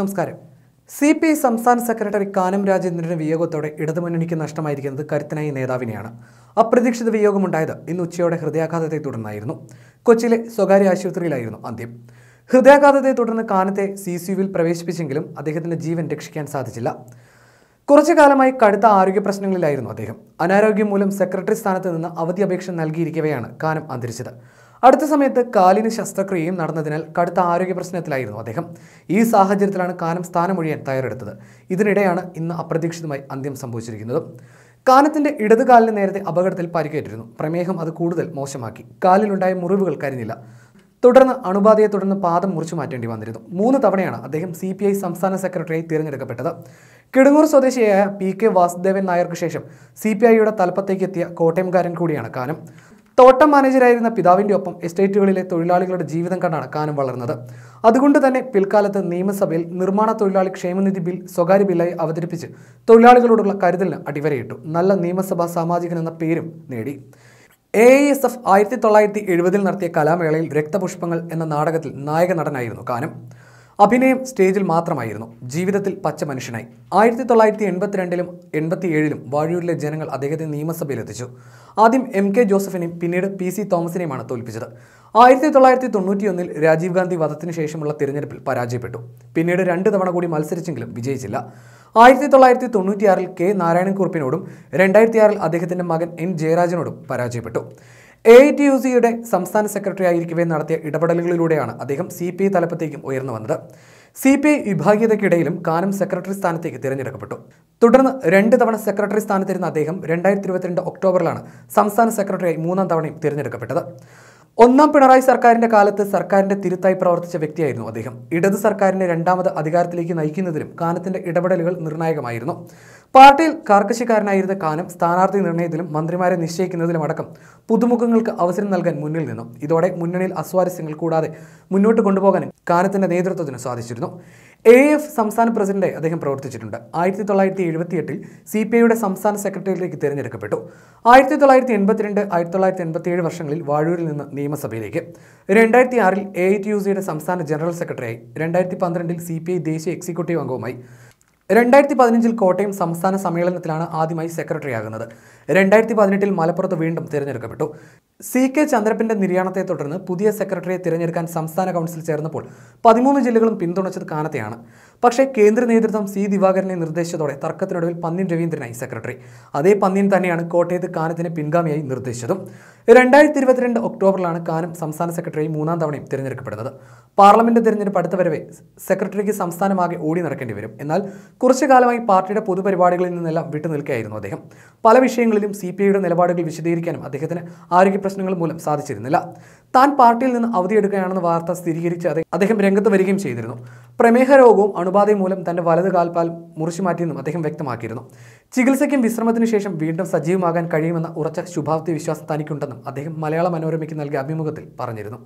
നമസ്കാരം C P I സംസ്ഥാന secretary Kanam രാജേന്ദ്രന്റെ വിയോഗത്തോടെ ഇടതുമുന്നണിക്ക് നഷ്ടമായിരിക്കുന്നത് കരുത്തനായി നേതാവിനെയാണ് അപ്രതീക്ഷിത വിയോഗമുണ്ടായത് ഇന്ന് ഉച്ചയോടെ ഹൃദയാഘാതത്തെ തുടർന്നായിരുന്നു കൊച്ചിയിലെ സ്വകാര്യ ആശുപത്രിയിലായിരുന്നു അന്ത്യം ഹൃദയാഘാതത്തെ തുടർന്ന് കാനത്തെ സി സി യുവിൽ പ്രവേശിപ്പിച്ചെങ്കിലും അദ്ദേഹത്തിന്റെ ജീവൻ രക്ഷിക്കാൻ സാധിച്ചില്ല കുറച്ചു കാലമായി കടുത്ത ആരോഗ്യ പ്രശ്നങ്ങളിലായിരുന്നു അദ്ദേഹം അനാരോഗ്യം മൂലം സെക്രട്ടറി സ്ഥാനത്ത് നിന്ന് അവധി അപേക്ഷ നൽകിയിരിക്കവെയാണ് കാനം അന്തരിച്ചത് അടുത്ത സമയത്ത് കാലിന് ശസ്ത്രക്രിയയും നടന്നതിനാൽ കടുത്ത ആരോഗ്യ പ്രശ്നത്തിലായിരുന്നു അദ്ദേഹം ഈ സാഹചര്യത്തിലാണ് കാനം സ്ഥാനമൊഴിയാൻ തയ്യാറെടുത്തത് ഇതിനിടെയാണ് ഇന്ന് അപ്രതീക്ഷിതമായി അന്ത്യം സംഭവിച്ചിരിക്കുന്നത് കാനത്തിന്റെ ഇടതുകാലിന് നേരത്തെ അപകടത്തിൽ പരിക്കേറ്റിരുന്നു പ്രമേഹം അത് കൂടുതൽ മോശമാക്കി കാലിലുണ്ടായ മുറിവുകൾ കരിഞ്ഞില്ല തുടർന്ന് അണുബാധയെ തുടർന്ന് പാദം മുറിച്ചു മാറ്റേണ്ടി വന്നിരുന്നു മൂന്ന് തവണയാണ് അദ്ദേഹം സി പി ഐ സംസ്ഥാന സെക്രട്ടറിയായി തിരഞ്ഞെടുക്കപ്പെട്ടത് കിടങ്ങൂർ സ്വദേശിയായ പി കെ വാസുദേവൻ നായർക്ക് ശേഷം സി പി ഐയുടെ തലപ്പത്തേക്കെത്തിയ കോട്ടയംകാരൻ കൂടിയാണ് കാനം തോട്ടം മാനേജരായിരുന്ന പിതാവിൻ്റെ ഒപ്പം എസ്റ്റേറ്റുകളിലെ തൊഴിലാളികളുടെ ജീവിതം കണ്ടാണ് കാനം വളർന്നത് അതുകൊണ്ട് തന്നെ പിൽക്കാലത്ത് നിയമസഭയിൽ നിർമ്മാണ തൊഴിലാളി ക്ഷേമനിധി ബിൽ സ്വകാര്യ ബില്ലായി അവതരിപ്പിച്ച് തൊഴിലാളികളോടുള്ള കരുതലിന് അടിവരയിട്ടു നല്ല നിയമസഭാ സാമാജികൻ എന്ന പേരും നേടി എ എസ് എഫ് ആയിരത്തി തൊള്ളായിരത്തി എഴുപതിൽ നടത്തിയ കലാമേളയിൽ രക്തപുഷ്പങ്ങൾ എന്ന നാടകത്തിൽ നായക നടനായിരുന്നു കാനം അഭിനയം സ്റ്റേജിൽ മാത്രമായിരുന്നു ജീവിതത്തിൽ പച്ച മനുഷ്യനായി ആയിരത്തി തൊള്ളായിരത്തി എൺപത്തിരണ്ടിലും എൺപത്തിയേഴിലും വാഴൂരിലെ ജനങ്ങൾ അദ്ദേഹത്തെ നിയമസഭയിലെത്തിച്ചു ആദ്യം എം കെ ജോസഫിനെയും പിന്നീട് പി സി തോമസിനെയുമാണ് തോൽപ്പിച്ചത് ആയിരത്തി തൊള്ളായിരത്തി തൊണ്ണൂറ്റിയൊന്നിൽ രാജീവ് ഗാന്ധി വധത്തിന് ശേഷമുള്ള തിരഞ്ഞെടുപ്പിൽ പരാജയപ്പെട്ടു പിന്നീട് രണ്ട് തവണ കൂടി മത്സരിച്ചെങ്കിലും വിജയിച്ചില്ല ആയിരത്തി തൊള്ളായിരത്തി തൊണ്ണൂറ്റിയാറിൽ കെ നാരായണൻകുറുപ്പിനോടും രണ്ടായിരത്തിയാറിൽ അദ്ദേഹത്തിൻ്റെ മകൻ എൻ ജയരാജനോടും പരാജയപ്പെട്ടു എ ടി യു സിയുടെ സംസ്ഥാന സെക്രട്ടറി ആയിരിക്കവേ നടത്തിയ ഇടപെടലുകളിലൂടെയാണ് അദ്ദേഹം സി പി ഐ തലപ്പത്തേക്കും ഉയർന്നു വന്നത് സി പി ഐ വിഭാഗീയതയ്ക്കിടയിലും കാനം സെക്രട്ടറി സ്ഥാനത്തേക്ക് തിരഞ്ഞെടുക്കപ്പെട്ടു തുടർന്ന് രണ്ട് തവണ സെക്രട്ടറി സ്ഥാനത്തിരുന്ന അദ്ദേഹം രണ്ടായിരത്തി ഇരുപത്തിരണ്ട് ഒക്ടോബറിലാണ് സംസ്ഥാന സെക്രട്ടറിയായി മൂന്നാം തവണയും തിരഞ്ഞെടുക്കപ്പെട്ടത് ഒന്നാം പിണറായി സർക്കാരിന്റെ കാലത്ത് സർക്കാരിന്റെ തിരുത്തായി പ്രവർത്തിച്ച വ്യക്തിയായിരുന്നു അദ്ദേഹം ഇടത് സർക്കാരിനെ രണ്ടാമത് അധികാരത്തിലേക്ക് നയിക്കുന്നതിലും കാനത്തിന്റെ ഇടപെടലുകൾ നിർണായകമായിരുന്നു പാർട്ടിയിൽ കാർക്കശിക്കാരനായിരുന്ന കാനം സ്ഥാനാർത്ഥി നിർണയത്തിലും മന്ത്രിമാരെ നിശ്ചയിക്കുന്നതിലും അടക്കം പുതുമുഖങ്ങൾക്ക് അവസരം നൽകാൻ മുന്നിൽ നിന്നു ഇതോടെ മുന്നണിയിൽ അസ്വാരസ്യങ്ങൾ കൂടാതെ മുന്നോട്ട് കൊണ്ടുപോകാനും കാനത്തിന്റെ നേതൃത്വത്തിന് സാധിച്ചിരുന്നു എ എഫ് സംസ്ഥാന പ്രസിഡന്റായി അദ്ദേഹം പ്രവർത്തിച്ചിട്ടുണ്ട് ആയിരത്തി തൊള്ളായിരത്തി എഴുപത്തിയെട്ടിൽ സി പി ഐയുടെ സംസ്ഥാന സെക്രട്ടറിയിലേക്ക് തിരഞ്ഞെടുക്കപ്പെട്ടു ആയിരത്തി തൊള്ളായിരത്തി എൺപത്തിരണ്ട് ആയിരത്തി തൊള്ളായിരത്തി എൺപത്തിയേഴ് വർഷങ്ങളിൽ വാഴൂരിൽ നിന്ന് നിയമസഭയിലേക്ക് രണ്ടായിരത്തി ആറിൽ എ ഐ ടി യു സിയുടെ സംസ്ഥാന ജനറൽ സെക്രട്ടറിയായി രണ്ടായിരത്തി പന്ത്രണ്ടിൽ സി പി ഐ ദേശീയ എക്സിക്യൂട്ടീവ് അംഗവുമായി രണ്ടായിരത്തി പതിനഞ്ചിൽ കോട്ടയം സംസ്ഥാന സമ്മേളനത്തിലാണ് ആദ്യമായി സെക്രട്ടറി ആകുന്നത് രണ്ടായിരത്തി പതിനെട്ടിൽ മലപ്പുറത്ത് വീണ്ടും തിരഞ്ഞെടുക്കപ്പെട്ടു സി കെ ചന്ദ്രപ്പൻ്റെ നിര്യാണത്തെ തുടർന്ന് പുതിയ സെക്രട്ടറിയെ തിരഞ്ഞെടുക്കാൻ സംസ്ഥാന കൗൺസിൽ ചേർന്നപ്പോൾ പതിമൂന്ന് ജില്ലകളും പിന്തുണച്ചത് കാനത്തെയാണ് പക്ഷേ കേന്ദ്ര നേതൃത്വം സി ദിവാകരനെ നിർദ്ദേശത്തോടെ തർക്കത്തിനൊടുവിൽ പന്നിൻ രവീന്ദ്രനായി സെക്രട്ടറി അതേ പന്നിൻ തന്നെയാണ് കോട്ടയത്ത് കാനത്തിന് പിൻഗാമിയായി നിർദ്ദേശിച്ചതും രണ്ടായിരത്തി ഇരുപത്തിരണ്ട് ഒക്ടോബറിലാണ് കാനം സംസ്ഥാന സെക്രട്ടറി മൂന്നാം തവണയും തിരഞ്ഞെടുക്കപ്പെടുന്നത് പാർലമെന്റ് തിരഞ്ഞെടുപ്പ് അടുത്ത വരവേ സെക്രട്ടറിക്ക് സംസ്ഥാനമാകെ ഓടി നടക്കേണ്ടി വരും എന്നാൽ കുറച്ചു കാലമായി പാർട്ടിയുടെ പൊതുപരിപാടികളിൽ നിന്നെല്ലാം വിട്ടുനിൽക്കുകയായിരുന്നു അദ്ദേഹം പല വിഷയങ്ങളിലും സി പി ഐയുടെ നിലപാടുകൾ വിശദീകരിക്കാനും അദ്ദേഹത്തിന് ആരോഗ്യ പ്രശ്നങ്ങൾ മൂലം സാധിച്ചിരുന്നില്ല താൻ പാർട്ടിയിൽ നിന്ന് അവധിയെടുക്കുകയാണെന്ന വാർത്ത സ്ഥിരീകരിച്ച് അദ്ദേഹം രംഗത്ത് വരികയും ചെയ്തിരുന്നു പ്രമേഹ രോഗവും അണുബാധയും മൂലം തൻ്റെ വലത് കാൽപാൽ മുറിച്ചു മാറ്റിയെന്നും അദ്ദേഹം വ്യക്തമാക്കിയിരുന്നു ചികിത്സയ്ക്കും വിശ്രമത്തിനു ശേഷം വീണ്ടും സജീവമാകാൻ കഴിയുമെന്ന ഉറച്ച ശുഭാപ്തി വിശ്വാസം തനിക്കുണ്ടെന്നും അദ്ദേഹം മലയാള മനോരമയ്ക്ക് നൽകിയ അഭിമുഖത്തിൽ പറഞ്ഞിരുന്നു